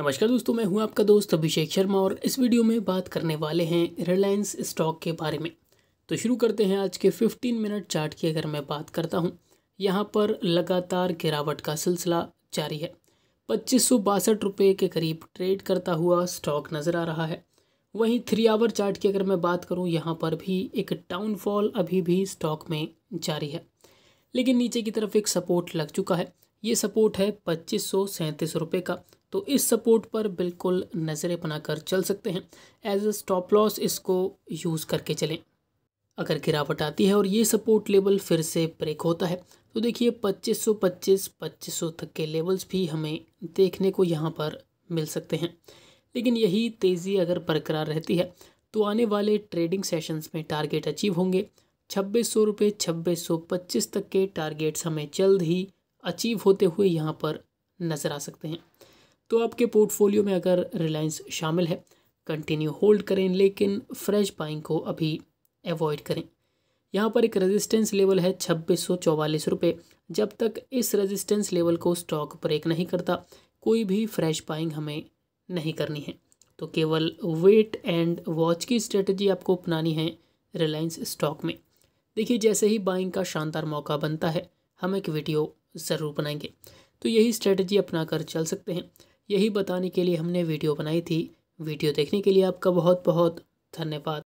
नमस्कार दोस्तों मैं हूं आपका दोस्त अभिषेक शर्मा और इस वीडियो में बात करने वाले हैं रिलायंस स्टॉक के बारे में तो शुरू करते हैं आज के 15 मिनट चार्ट की अगर मैं बात करता हूं यहां पर लगातार गिरावट का सिलसिला जारी है पच्चीस सौ के करीब ट्रेड करता हुआ स्टॉक नज़र आ रहा है वहीं थ्री आवर चार्ट की अगर मैं बात करूँ यहाँ पर भी एक डाउनफॉल अभी भी स्टॉक में जारी है लेकिन नीचे की तरफ एक सपोर्ट लग चुका है ये सपोर्ट है पच्चीस सौ सैंतीस रुपये का तो इस सपोर्ट पर बिल्कुल नज़रें बनाकर चल सकते हैं एज अ स्टॉप लॉस इसको यूज़ करके चलें अगर गिरावट आती है और ये सपोर्ट लेवल फिर से ब्रेक होता है तो देखिए 2525 2500 तक के लेवल्स भी हमें देखने को यहाँ पर मिल सकते हैं लेकिन यही तेज़ी अगर बरकरार रहती है तो आने वाले ट्रेडिंग सेशंस में टारगेट अचीव होंगे छब्बीस सौ रुपये छब्बीस सौ पच्चीस तक के टारगेट्स हमें जल्द ही अचीव होते हुए यहाँ पर नज़र आ सकते हैं तो आपके पोर्टफोलियो में अगर रिलायंस शामिल है कंटिन्यू होल्ड करें लेकिन फ्रेश बाइंग को अभी एवॉइड करें यहाँ पर एक रेजिस्टेंस लेवल है छब्बीस सौ रुपये जब तक इस रेजिस्टेंस लेवल को स्टॉक ब्रेक नहीं करता कोई भी फ्रेश बाइंग हमें नहीं करनी है तो केवल वेट एंड वॉच की स्ट्रेटजी आपको अपनानी है रिलायंस स्टॉक में देखिए जैसे ही बाइंग का शानदार मौका बनता है हम एक वीडियो ज़रूर बनाएंगे तो यही स्ट्रेटजी अपना कर चल सकते हैं यही बताने के लिए हमने वीडियो बनाई थी वीडियो देखने के लिए आपका बहुत बहुत धन्यवाद